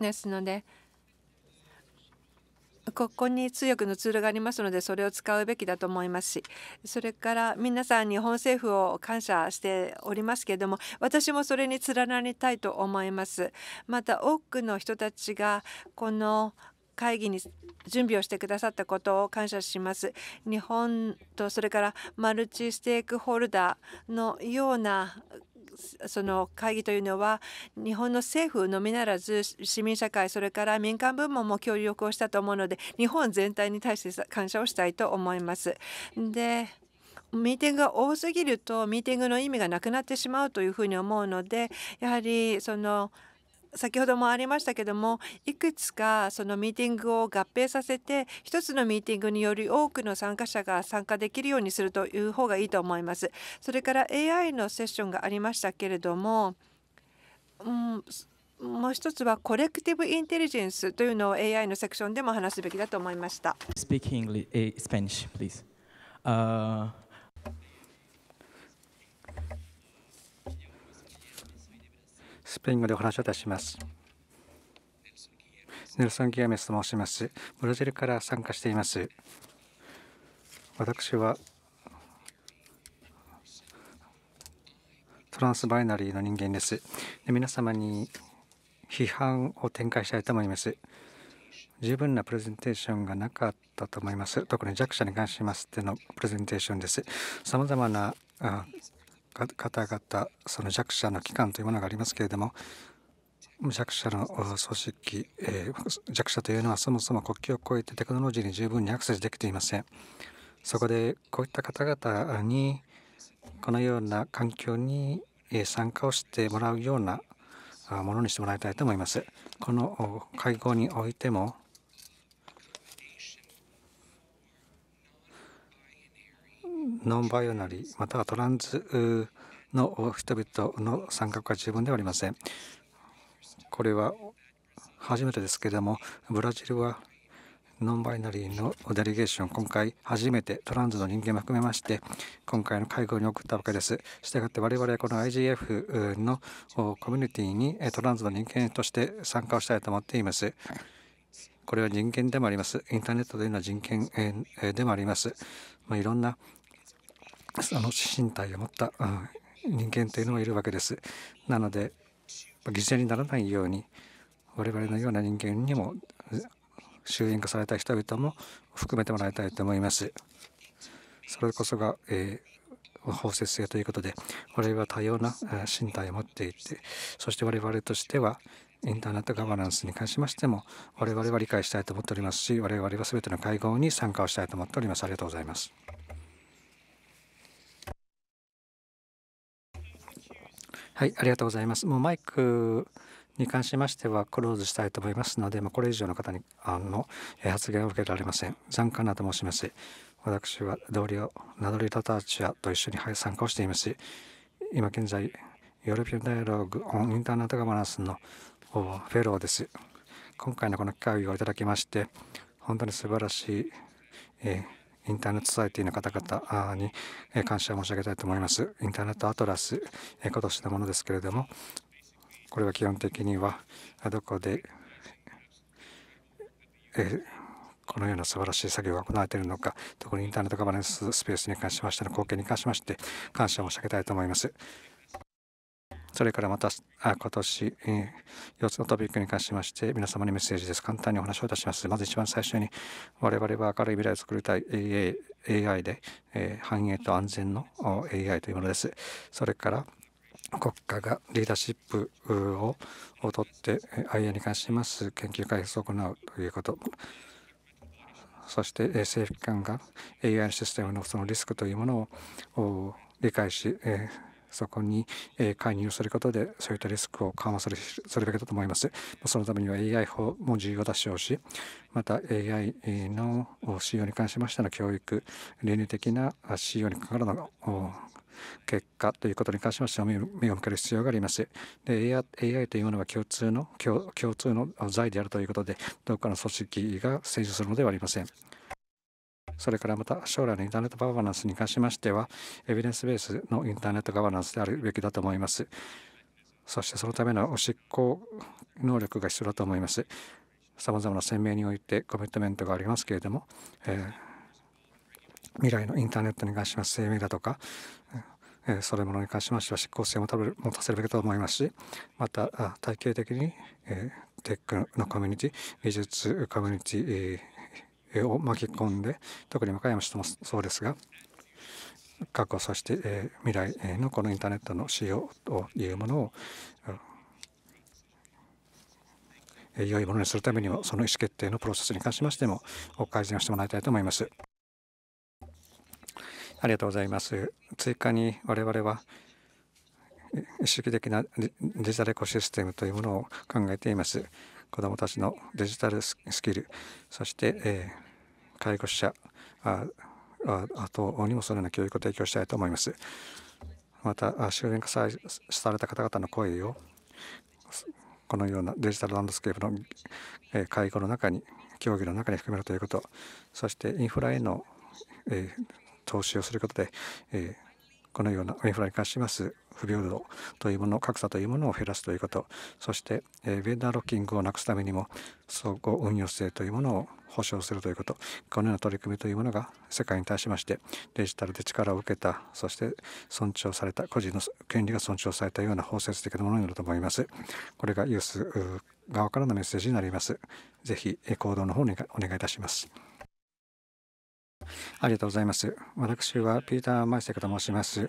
ですのでここに通訳のツールがありますのでそれを使うべきだと思いますしそれから皆さん日本政府を感謝しておりますけれども私もそれに連なりたいと思いますまた多くの人たちがこの会議に準備をしてくださったことを感謝します。日本とそれからマルチステークホルダーのようなその会議というのは日本の政府のみならず市民社会それから民間部門も協力をしたと思うので日本全体に対して感謝をしたいと思います。でミーティングが多すぎるとミーティングの意味がなくなってしまうというふうに思うのでやはりその先ほどもありましたけどもいくつかそのミーティングを合併させて1つのミーティングにより多くの参加者が参加できるようにするという方がいいと思います。それから AI のセッションがありましたけれども、うん、もう一つはコレクティブインテリジェンスというのを AI のセクションでも話すべきだと思いました。Speak English, Spanish, please.、Uh... スペイン語でお話をいたします。ネルソン・ギアメスと申します。ブラジルから参加しています。私はトランスバイナリーの人間です。で皆様に批判を展開したいと思います。十分なプレゼンテーションがなかったと思います。特に弱者に関しましてのプレゼンテーションです。様々ざまな方々その弱者の機関というものがありますけれども弱者の組織、えー、弱者というのはそもそも国境を越えてテクノロジーに十分にアクセスできていませんそこでこういった方々にこのような環境に参加をしてもらうようなものにしてもらいたいと思いますこの会合においてもノンバイオナリーまたはトランズの人々の参画は十分ではありません。これは初めてですけれどもブラジルはノンバイナリーのデリゲーション今回初めてトランスの人間も含めまして今回の会合に送ったわけです。したがって我々はこの IGF のコミュニティにトランスの人間として参加をしたいと思っています。これは人権でもあります。インターネットというのは人権でもあります。まいろんなその身体を持った、うん、人間というのもいるわけです。なので犠牲にならないように我々のような人間にも終焉化された人々も含めてもらいたいと思います。それこそが、えー、包摂性ということで我々は多様な身体を持っていてそして我々としてはインターネットガバナンスに関しましても我々は理解したいと思っておりますし我々は全ての会合に参加をしたいと思っております。ありがとうございます。はい、ありがとうございます。もうマイクに関しましてはクローズしたいと思いますので、まあ、これ以上の方にあの発言を受けられません。残カナと申します。私は同僚ナドリ・ラタチアと一緒に参加をしています。し、今現在、ヨーロピアン・ダイアログ・オン・インターネット・ガバナンスのフェローです。今回のこの機会をいただきまして、本当に素晴らしい、えーインターネットサイティの方々に感謝申し上げたいと思います。インターネットアトラス、今年のものですけれども、これは基本的にはどこでこのような素晴らしい作業が行われているのか、特にインターネットガバナンススペースに関しましての貢献に関しまして、感謝申し上げたいと思います。それからまたあ今年、えー、4つのトピックに関しまして皆様にメッセージです。簡単にお話をいたします。まず一番最初に我々は明るい未来を作りたい AI, AI で、えー、繁栄と安全の AI というものです。それから国家がリーダーシップをとって IA に関します研究開発を行うということ。そして政府機関が AI システムのそのリスクというものを理解し、えーそこに、え介入することでそういったリスクを緩和するするべきだと思います。そのためには AI 法も重要だしし、また AI の使用に関しましての教育、倫理的な使用に関わるの結果ということに関しましては目を向ける必要があります。で AI というものは共通の共通の財であるということで、どこかの組織が成立するのではありません。それからまた将来のインターネットガバナンスに関しましては、エビデンスベースのインターネットガバナンスであるべきだと思います。そしてそのための執行能力が必要だと思います。さまざまな鮮明においてコミットメントがありますけれども、えー、未来のインターネットに関します声明だとか、えー、それものに関しましては執行性を持たせるべきだと思いますし、また体系的に、えー、テックのコミュニティ、技術コミュニティ、を巻き込んで特に若山氏ともそうですが過去そして、え未来のこのインターネットの使用というものを、良いものにするためにもその意思決定のプロセスに関しましても改善をしてもらいたいと思います。ありがとうございます。追加に我々は意識的なデジタルエコシステムというものを考えています。子どもたちのデジタルスキル、そして、えー介護者ああとにもそのような教育を提供したいと思います。また、周辺火災された方々の声をこのようなデジタルランドスケープの介護の中に、競技の中に含めるということ、そしてインフラへのえ投資をすることで、えこのようなインフラに関します不平等というもの格差というものを減らすということそして、えベンダーロッキングをなくすためにも相互運用性というものを保障するということこのような取り組みというものが世界に対しましてデジタルで力を受けたそして尊重された個人の権利が尊重されたような包摂的なものになると思いますこれがユース側からのメッセージになりますぜひ行動の方にお願いいたします。ありがとうございます。私はピーター・マイセクと申します。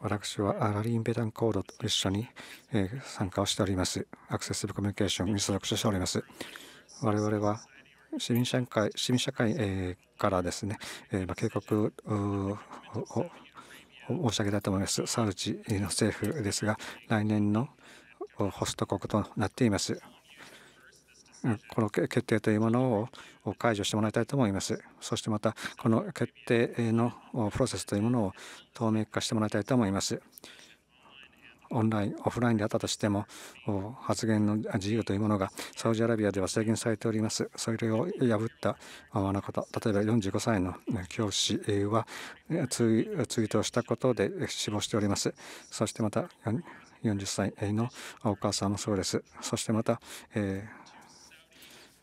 私はラリン・ベダンコードと一緒に、えー、参加をしております。アクセスブコミュニケーションに所属しております。我々は市民社会市民社会、えー、からですね、えま、ー、警告を申し上げたいと思います。サウジの政府ですが、来年のホスト国となっています。この決定というものを解除してもらいたいと思います。そしてまた、この決定のプロセスというものを透明化してもらいたいと思います。オンライン、オフラインであったとしても、発言の自由というものがサウジアラビアでは制限されております。それを破ったあのと、例えば45歳の教師はツイートをしたことで死亡しております。そしてまた40歳のお母さんもそうです。そしてまた、えー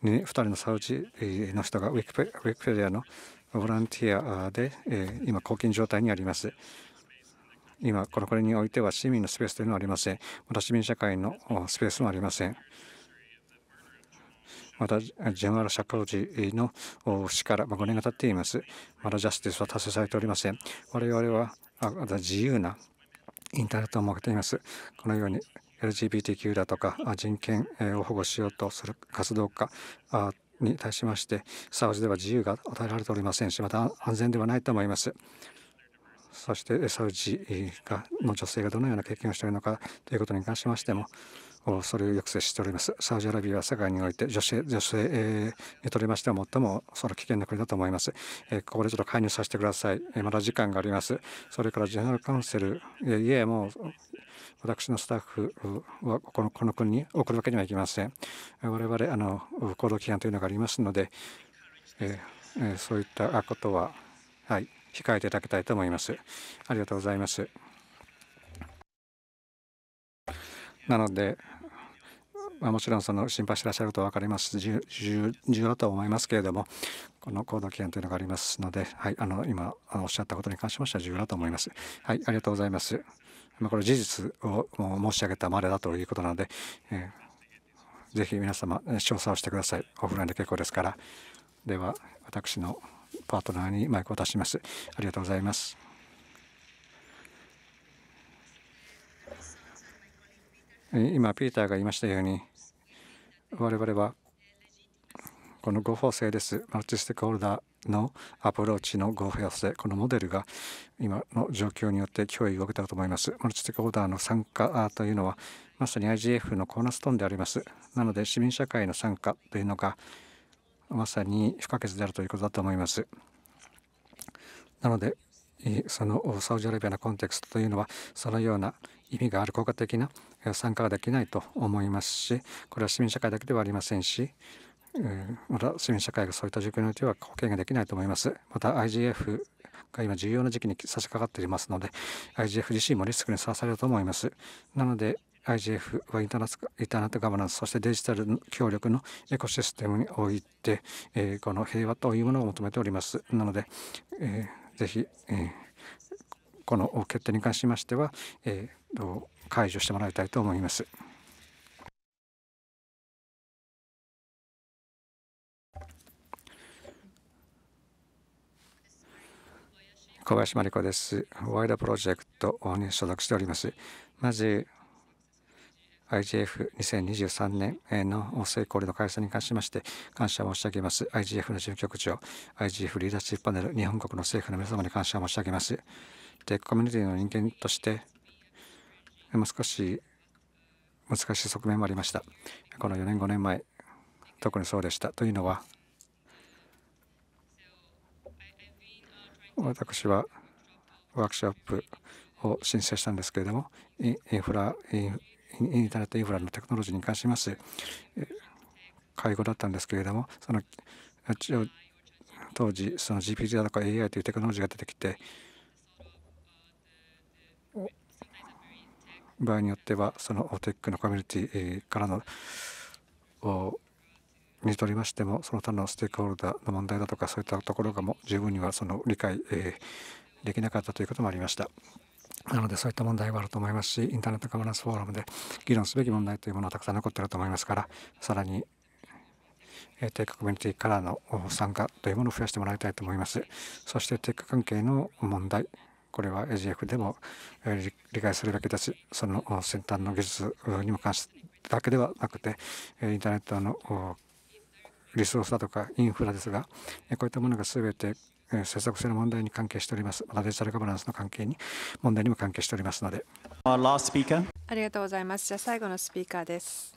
2人のサウジの人がウィキペディアのボランティアで今、貢献状態にあります。今、このこれにおいては市民のスペースというのはありません。また市民社会のスペースもありません。また、ジェマール・シャカウジの死から5年が経っています。まだジャスティスは達成されておりません。我々は自由なインターネットを設けています。このように LGBTQ だとか人権を保護しようとする活動家に対しましてサウジでは自由が与えられておりませんしまた安全ではないと思います。そしてサウジの女性がどのような経験をしているのかということに関しましてもそれを抑制しておりますサウジアラビアは世界において女性女性、えー、にとりましては最もその危険な国だと思います、えー、ここでちょっと介入させてください、えー、まだ時間がありますそれからジェネラルカウンセルいえもう私のスタッフはこのこの国に送るわけにはいきません我々あの行動規範というのがありますので、えー、そういったことははい控えていただきたいと思いますありがとうございますなので、まあ、もちろんその心配してらっしゃることは分かります重要だと思いますけれどもこの行動期限というのがありますので、はい、あの今あのおっしゃったことに関しましては重要だと思います。はい、ありがとうございます。まあ、これ事実を申し上げたまでだということなので、えー、ぜひ皆様調査をしてください。オフラインで結構ですから。では私のパートナーにマイクを出します。ありがとうございます。今ピーターが言いましたように我々はこの合法性ですマルチステークホルダーのアプローチの合法性このモデルが今の状況によって脅威を受けたと思いますマルチステークホルダーの参加というのはまさに IGF のコーナーストーンでありますなので市民社会の参加というのがまさに不可欠であるということだと思いますなのでそのサウジアラビアのコンテクストというのはそのような意味がある効果的な参加ができないと思いますしこれは市民社会だけではありませんしまた市民社会がそういった状況においては貢献ができないと思います。また IGF が今重要な時期に差し掛かっていますので IGF 自身もリスクにさらされると思います。なので IGF はインターネットガバナンスそしてデジタル協力のエコシステムにおいて、えー、この平和というものを求めております。なので、えー、ぜひ、えーこの決定に関しましては、えー、解除してもらいたいと思います。小林真理子です。ワイドプロジェクトに所属しております。まず IGF2023 年の成功の開催に関しまして感謝申し上げます。IGF の事務局長、IGF リーダーシップパネル、日本国の政府の皆様に感謝申し上げます。でコミュニティの人間としてもう少し難しい側面もありましたこの4年5年前特にそうでしたというのは私はワークショップを申請したんですけれどもインフラインターネットインフラのテクノロジーに関します会合だったんですけれどもその当時その GPT だとか AI というテクノロジーが出てきて場合によってはそのテックのコミュニティからのにとりましてもその他のステークホルダーの問題だとかそういったところがも十分にはその理解、えー、できなかったということもありました。なのでそういった問題はあると思いますしインターネットガバナンスフォーラムで議論すべき問題というものはたくさん残っていると思いますからさらにテックコミュニティからの参加というものを増やしてもらいたいと思います。そしてテック関係の問題これは AGF でも立理解するだけだしその先端の技術にも関してだけではなくてインターネットのリソースだとかインフラですがこういったものが全て政策性の問題に関係しておりますまたデジタルガバナンスの関係に問題にも関係しておりますのでありがとうございますじゃあ最後のスピーカーです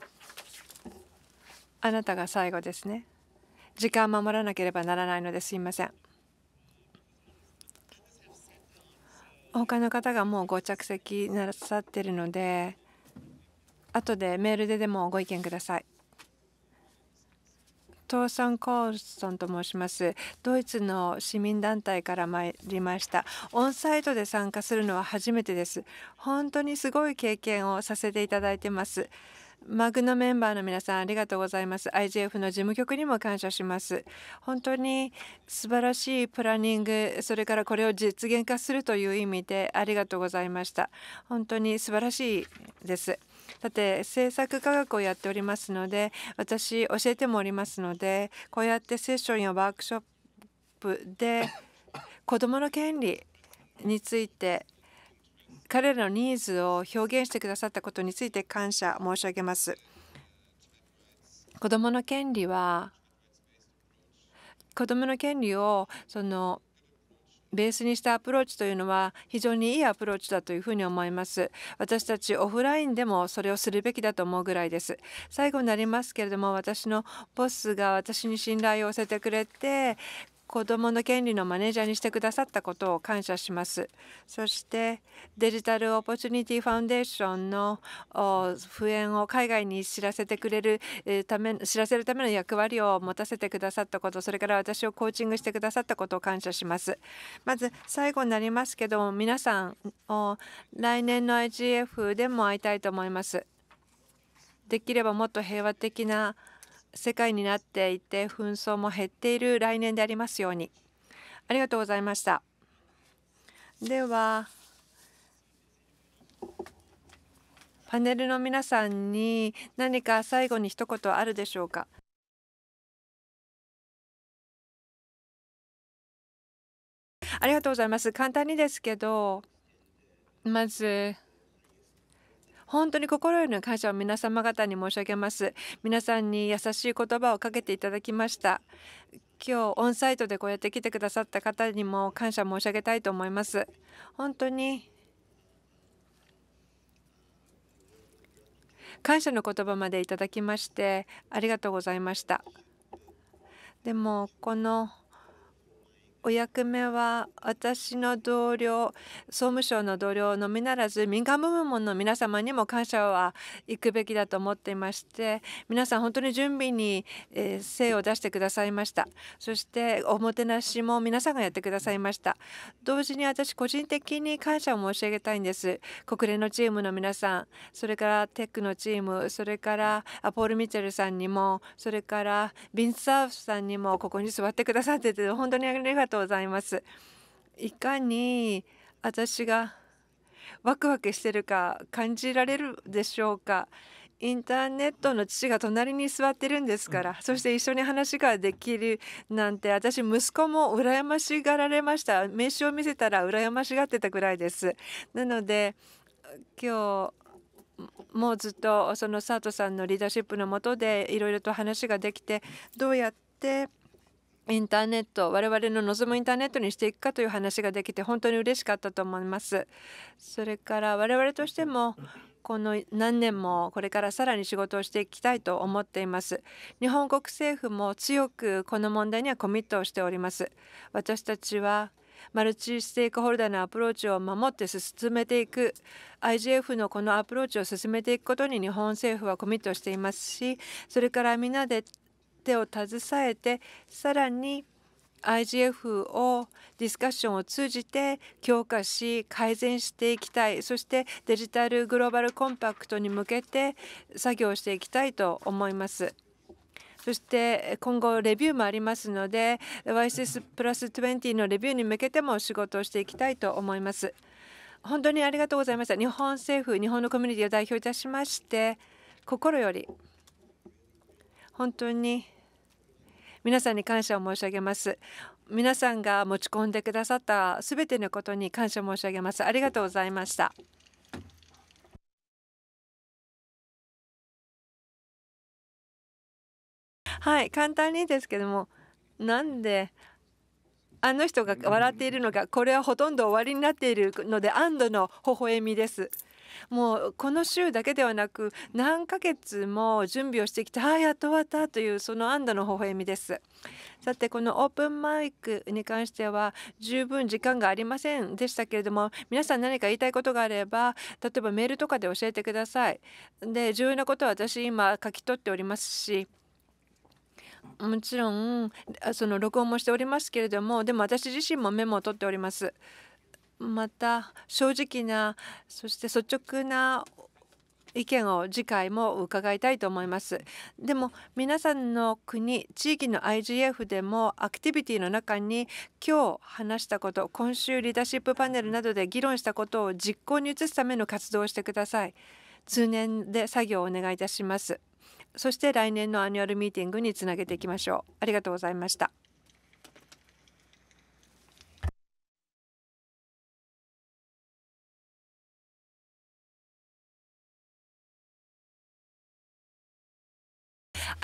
あなたが最後ですね時間守らなければならないのですいません他の方がもうご着席なさってるので後でメールででもご意見ください。トーソン・コールソンと申しますドイツの市民団体から参りましたオンサイトで参加するのは初めてです本当にすごい経験をさせていただいてますマグのメンバーの皆さんありがとうございます。IGF の事務局にも感謝します。本当に素晴らしいプランニング、それからこれを実現化するという意味でありがとうございました。本当に素晴らしいです。さて政策科学をやっておりますので私教えてもおりますのでこうやってセッションやワークショップで子どもの権利について彼らのニーズを表現してくださったことについて感謝申し上げます。子どもの権利は子どもの権利をそのベースにしたアプローチというのは非常にいいアプローチだというふうに思います。私たちオフラインでもそれをするべきだと思うぐらいです。最後になりますけれども私のボスが私に信頼を寄せてくれて子どもの権利のマネージャーにしてくださったことを感謝します。そしてデジタル・オポチュニティ・ファウンデーションの復縁を海外に知らせてくれるため知らせるための役割を持たせてくださったことそれから私をコーチングしてくださったことを感謝します。まず最後になりますけども皆さん来年の IGF でも会いたいと思います。できればもっと平和的な世界になっていて紛争も減っている来年でありますようにありがとうございましたではパネルの皆さんに何か最後に一言あるでしょうかありがとうございます簡単にですけどまず本当に心よりの感謝を皆様方に申し上げます皆さんに優しい言葉をかけていただきました今日オンサイトでこうやって来てくださった方にも感謝申し上げたいと思います本当に感謝の言葉までいただきましてありがとうございましたでもこのお役目は私の同僚総務省の同僚のみならず民間部門の皆様にも感謝は行くべきだと思っていまして皆さん本当に準備に、えー、精を出してくださいましたそしておもてなしも皆さんがやってくださいました同時に私個人的に感謝を申し上げたいんです国連のチームの皆さんそれからテックのチームそれからアポール・ミッチェルさんにもそれからビン・サーフさんにもここに座ってくださってて本当にありがとうございますいかに私がワクワクしてるか感じられるでしょうかインターネットの父が隣に座ってるんですから、そして一緒に話ができるなんて私息子も羨ましがられました名刺を見せたら羨ましがってたくらいですなので今日もうずっとその佐藤さんのリーダーシップのもとでいろいろと話ができてどうやってインターネット我々の望むインターネットにしていくかという話ができて本当に嬉しかったと思います。それから我々としてもこの何年もこれからさらに仕事をしていきたいと思っています日本国政府も強くこの問題にはコミットをしております私たちはマルチステークホルダーのアプローチを守って進めていく IGF のこのアプローチを進めていくことに日本政府はコミットしていますしそれからみんなで手を携えてさらに IGF をディスカッションを通じて強化し改善していきたいそしてデジタルグローバルコンパクトに向けて作業していきたいと思います。そして今後レビューもありますので YSS プラス20のレビューに向けても仕事をしていきたいと思います。本当にありがとうございました。日本政府、日本のコミュニティを代表いたしまして心より本当に皆さんに感謝を申し上げます皆さんが持ち込んでくださったすべてのことに感謝申し上げますありがとうございましたはい簡単にですけどもなんであの人が笑っているのがこれはほとんど終わりになっているので安堵の微笑みです。もうこの週だけではなく何ヶ月も準備をしてきてああやっと終わったというその安堵の微笑みです。さてこのオープンマイクに関しては十分時間がありませんでしたけれども皆さん何か言いたいことがあれば例えばメールとかで教えてください。で重要なことは私今書き取っておりますしもちろんその録音もしておりますけれどもでも私自身もメモを取っております。また正直なそして率直な意見を次回も伺いたいと思いますでも皆さんの国地域の IGF でもアクティビティの中に今日話したこと今週リーダーシップパネルなどで議論したことを実行に移すための活動をしてください通年で作業をお願いいたしますそして来年のアニュアルミーティングにつなげていきましょうありがとうございました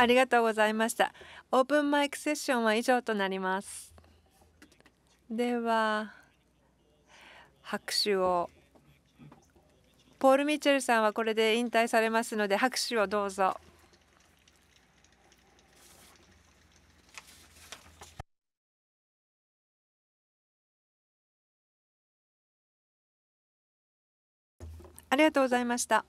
ありがとうございました。オープンマイクセッションは以上となります。では、拍手を。ポール・ミッチェルさんはこれで引退されますので、拍手をどうぞ。ありがとうございました。